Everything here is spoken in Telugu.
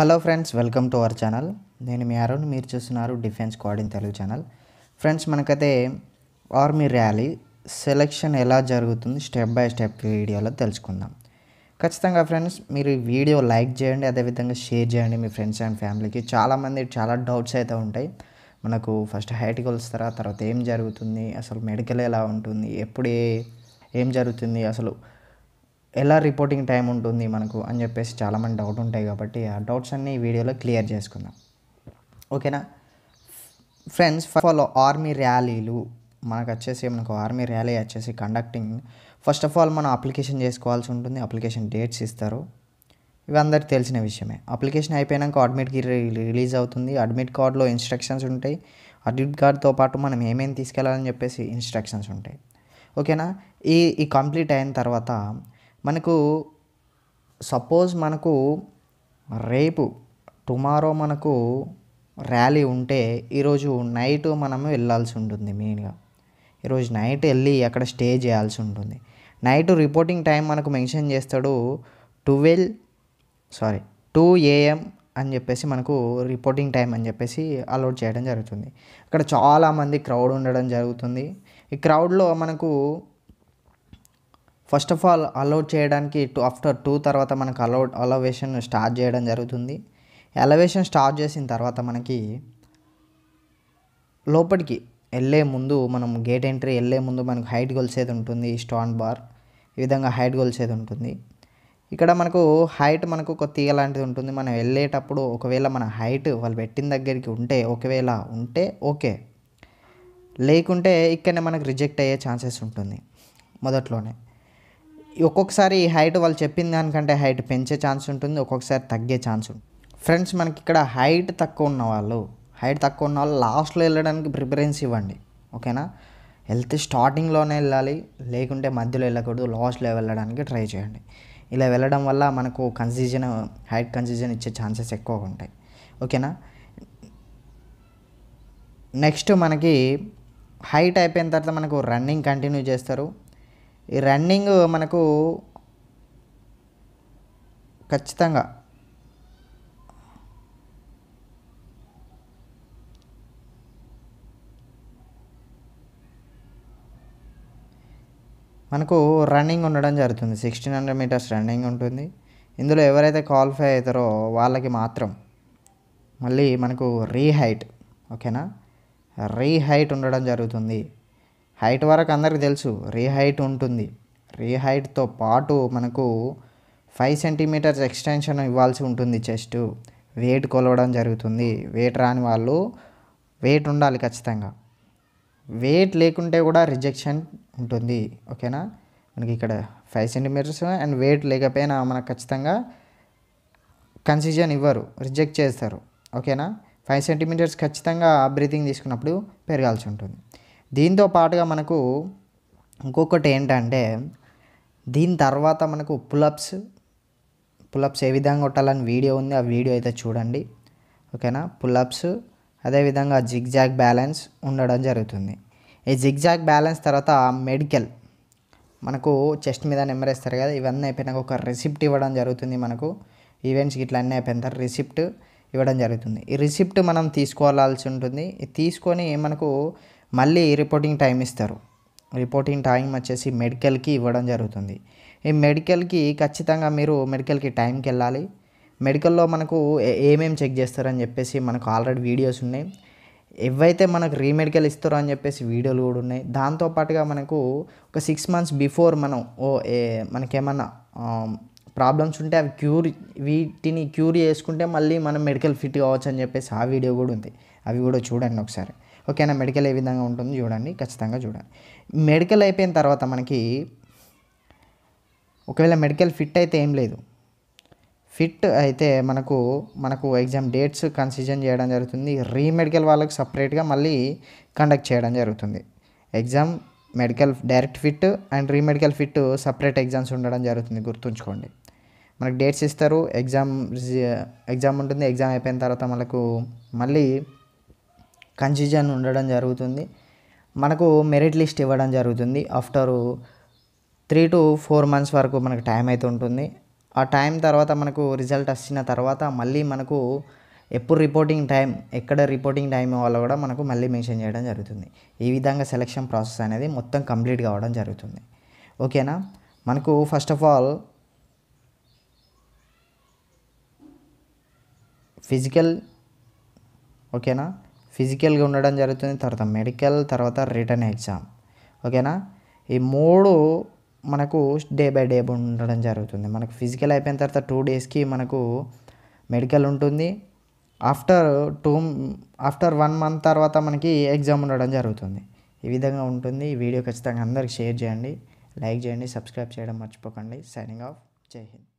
hello friends welcome to our channel నేను మీ అరుణ్ మీరు చూస్తున్నారు defence in Telugu channel friends మనకైతే ఆర్మీ ర్యాలీ సెలెక్షన్ ఎలా జరుగుతుంది స్టెప్ బై స్టెప్ వీడియోలో తెలుసుకుందాం ఖచ్చితంగా ఫ్రెండ్స్ మీరు వీడియో లైక్ చేయండి అదేవిధంగా షేర్ చేయండి మీ ఫ్రెండ్స్ అండ్ ఫ్యామిలీకి చాలామంది చాలా డౌట్స్ అయితే ఉంటాయి మనకు ఫస్ట్ హైట్కి వస్తారా తర్వాత ఏం జరుగుతుంది అసలు మెడికల్ ఎలా ఉంటుంది ఎప్పుడు ఏం జరుగుతుంది అసలు ఎలా రిపోర్టింగ్ టైం ఉంటుంది మనకు అని చెప్పేసి చాలామంది డౌట్ ఉంటాయి కాబట్టి ఆ డౌట్స్ అన్నీ ఈ వీడియోలో క్లియర్ చేసుకుందాం ఓకేనా ఫ్రెండ్స్ ఫాలో ఆర్మీ ర్యాలీలు మనకు వచ్చేసి మనకు ఆర్మీ ర్యాలీ వచ్చేసి కండక్టింగ్ ఫస్ట్ ఆఫ్ ఆల్ మనం అప్లికేషన్ చేసుకోవాల్సి ఉంటుంది అప్లికేషన్ డేట్స్ ఇస్తారు ఇవి అందరికీ తెలిసిన విషయమే అప్లికేషన్ అయిపోయాక అడ్మిట్కి రిలీజ్ అవుతుంది అడ్మిట్ కార్డులో ఇన్స్ట్రక్షన్స్ ఉంటాయి అడ్మిట్ కార్డ్తో పాటు మనం ఏమేమి తీసుకెళ్ళాలని చెప్పేసి ఇన్స్ట్రక్షన్స్ ఉంటాయి ఓకేనా ఈ ఈ కంప్లీట్ అయిన తర్వాత మనకు సపోజ్ మనకు రేపు టుమారో మనకు ర్యాలీ ఉంటే ఈరోజు నైట్ మనము వెళ్ళాల్సి ఉంటుంది మెయిన్గా ఈరోజు నైట్ వెళ్ళి అక్కడ స్టే చేయాల్సి ఉంటుంది నైట్ రిపోర్టింగ్ టైం మనకు మెన్షన్ చేస్తాడు టువెల్ సారీ టూ ఏఎం అని చెప్పేసి మనకు రిపోర్టింగ్ టైం అని చెప్పేసి అలౌట్ చేయడం జరుగుతుంది అక్కడ చాలామంది క్రౌడ్ ఉండడం జరుగుతుంది ఈ క్రౌడ్లో మనకు ఫస్ట్ ఆఫ్ ఆల్ అలౌట్ చేయడానికి టూ ఆఫ్టర్ టూ తర్వాత మనకు అలౌ అలవేషన్ స్టార్ట్ చేయడం జరుగుతుంది ఎలవేషన్ స్టార్ట్ చేసిన తర్వాత మనకి లోపలికి వెళ్ళే ముందు మనం గేట్ ఎంట్రీ వెళ్ళే ముందు మనకు హైట్ కొలిసేది ఉంటుంది స్టాండ్ బార్ ఈ విధంగా హైట్ కొలిసేది ఉంటుంది ఇక్కడ మనకు హైట్ మనకు ఒక తీగ లాంటిది ఉంటుంది మనం వెళ్ళేటప్పుడు ఒకవేళ మన హైట్ వాళ్ళు పెట్టిన దగ్గరికి ఉంటే ఒకవేళ ఉంటే ఓకే లేకుంటే ఇక్కడనే మనకు రిజెక్ట్ అయ్యే ఛాన్సెస్ ఉంటుంది మొదట్లోనే ఒక్కొక్కసారి హైట్ వాళ్ళు చెప్పిన దానికంటే హైట్ పెంచే ఛాన్స్ ఉంటుంది ఒక్కొక్కసారి తగ్గే ఛాన్స్ ఉంటుంది ఫ్రెండ్స్ మనకి ఇక్కడ హైట్ తక్కువ ఉన్న వాళ్ళు హైట్ తక్కువ ఉన్న వాళ్ళు లాస్ట్లో వెళ్ళడానికి ప్రిఫరెన్స్ ఇవ్వండి ఓకేనా వెళ్తే స్టార్టింగ్లోనే వెళ్ళాలి లేకుంటే మధ్యలో వెళ్ళకూడదు లాస్ట్లో వెళ్ళడానికి ట్రై చేయండి ఇలా వెళ్ళడం వల్ల మనకు కన్ఫ్యూజన్ హైట్ కన్ఫ్యూజన్ ఇచ్చే ఛాన్సెస్ ఎక్కువగా ఉంటాయి ఓకేనా నెక్స్ట్ మనకి హైట్ అయిపోయిన తర్వాత మనకు రన్నింగ్ కంటిన్యూ చేస్తారు ఈ రన్నింగ్ మనకు ఖచ్చితంగా మనకు రన్నింగ్ ఉండడం జరుగుతుంది సిక్స్టీన్ హండ్రెడ్ మీటర్స్ రన్నింగ్ ఉంటుంది ఇందులో ఎవరైతే క్వాలిఫై అవుతారో వాళ్ళకి మాత్రం మళ్ళీ మనకు రీహైట్ ఓకేనా రీహైట్ ఉండడం జరుగుతుంది హైట్ వరకు అందరికి తెలుసు రీ హైట్ ఉంటుంది రీ హైట్తో పాటు మనకు ఫైవ్ సెంటీమీటర్స్ ఎక్స్టెన్షన్ ఇవ్వాల్సి ఉంటుంది చెస్ట్ వెయిట్ కొలవడం జరుగుతుంది వెయిట్ రాని వాళ్ళు వెయిట్ ఉండాలి ఖచ్చితంగా వెయిట్ లేకుంటే కూడా రిజెక్షన్ ఉంటుంది ఓకేనా మనకి ఇక్కడ ఫైవ్ సెంటీమీటర్స్ అండ్ వెయిట్ లేకపోయినా మనకు ఖచ్చితంగా కన్సిజన్ ఇవ్వరు రిజెక్ట్ చేస్తారు ఓకేనా ఫైవ్ సెంటీమీటర్స్ ఖచ్చితంగా బ్రీతింగ్ తీసుకున్నప్పుడు పెరగాల్సి ఉంటుంది దీంతో పాటుగా మనకు ఇంకొకటి ఏంటంటే దీని తర్వాత మనకు పులప్స్ పులప్స్ ఏ విధంగా కొట్టాలని వీడియో ఉంది ఆ వీడియో అయితే చూడండి ఓకేనా పులప్స్ అదేవిధంగా జిగ్ జాగ్ బ్యాలెన్స్ ఉండడం జరుగుతుంది ఈ జిగ్ జాగ్ బ్యాలెన్స్ తర్వాత మెడికల్ మనకు చెస్ట్ మీద నెంబర్ ఇస్తారు కదా ఇవన్నీ అయిపోయినాక ఒక రిసిప్ట్ ఇవ్వడం జరుగుతుంది మనకు ఈవెంట్స్ ఇట్లా అన్నీ అయిపోయిన తర్వాత రిసిప్ట్ ఇవ్వడం జరుగుతుంది ఈ రిసిప్ట్ మనం తీసుకోవాల్సి ఉంటుంది తీసుకొని మనకు మళ్ళీ రిపోర్టింగ్ టైం ఇస్తారు రిపోర్టింగ్ టైం వచ్చేసి మెడికల్కి ఇవ్వడం జరుగుతుంది ఈ మెడికల్కి ఖచ్చితంగా మీరు మెడికల్కి టైంకి వెళ్ళాలి మెడికల్లో మనకు ఏమేమి చెక్ చేస్తారని చెప్పేసి మనకు ఆల్రెడీ వీడియోస్ ఉన్నాయి ఎవైతే మనకు రీమెడికల్ ఇస్తారో అని చెప్పేసి వీడియోలు కూడా ఉన్నాయి దాంతోపాటుగా మనకు ఒక సిక్స్ మంత్స్ బిఫోర్ మనం ఓ ఏ మనకేమన్నా ప్రాబ్లమ్స్ ఉంటే అవి క్యూర్ వీటిని క్యూర్ చేసుకుంటే మళ్ళీ మనం మెడికల్ ఫిట్ కావచ్చు అని చెప్పేసి ఆ వీడియో కూడా ఉంది అవి కూడా చూడండి ఒకసారి ఓకేనా మెడికల్ ఏ విధంగా ఉంటుందో చూడండి ఖచ్చితంగా చూడండి మెడికల్ అయిపోయిన తర్వాత మనకి ఒకవేళ మెడికల్ ఫిట్ అయితే ఏం లేదు ఫిట్ అయితే మనకు మనకు ఎగ్జామ్ డేట్స్ కన్సిజన్ చేయడం జరుగుతుంది రీమెడికల్ వాళ్ళకి సపరేట్గా మళ్ళీ కండక్ట్ చేయడం జరుగుతుంది exam medical direct fit and remedical fit separate exams ఉండడం జరుగుతుంది గుర్తుంచుకోండి మనకు డేట్స్ ఇస్తారు ఎగ్జామ్ ఎగ్జామ్ ఉంటుంది ఎగ్జామ్ అయిపోయిన తర్వాత మనకు మళ్ళీ కన్ఫ్యూజన్ ఉండడం జరుగుతుంది మనకు మెరిట్ లిస్ట్ ఇవ్వడం జరుగుతుంది after three to four months వరకు మనకు టైం అయితే ఉంటుంది ఆ టైం తర్వాత మనకు రిజల్ట్ వచ్చిన తర్వాత మళ్ళీ మనకు ఎప్పుడు రిపోర్టింగ్ టైం ఎక్కడ రిపోర్టింగ్ టైం ఇవ్వాలో కూడా మనకు మళ్ళీ మెన్షన్ చేయడం జరుగుతుంది ఈ విధంగా సెలక్షన్ ప్రాసెస్ అనేది మొత్తం కంప్లీట్ కావడం జరుగుతుంది ఓకేనా మనకు ఫస్ట్ ఆఫ్ ఆల్ ఫిజికల్ ఓకేనా ఫిజికల్గా ఉండడం జరుగుతుంది తర్వాత మెడికల్ తర్వాత రిటర్న్ ఎగ్జామ్ ఓకేనా ఈ మూడు మనకు డే బై డే ఉండడం జరుగుతుంది మనకు ఫిజికల్ అయిపోయిన తర్వాత టూ డేస్కి మనకు మెడికల్ ఉంటుంది after two after one month తర్వాత మనకి ఎగ్జామ్ ఉండడం జరుగుతుంది ఈ విధంగా ఉంటుంది ఈ వీడియో ఖచ్చితంగా అందరికి షేర్ చేయండి లైక్ చేయండి సబ్స్క్రైబ్ చేయడం మర్చిపోకండి సైనింగ్ ఆఫ్ జై హింద్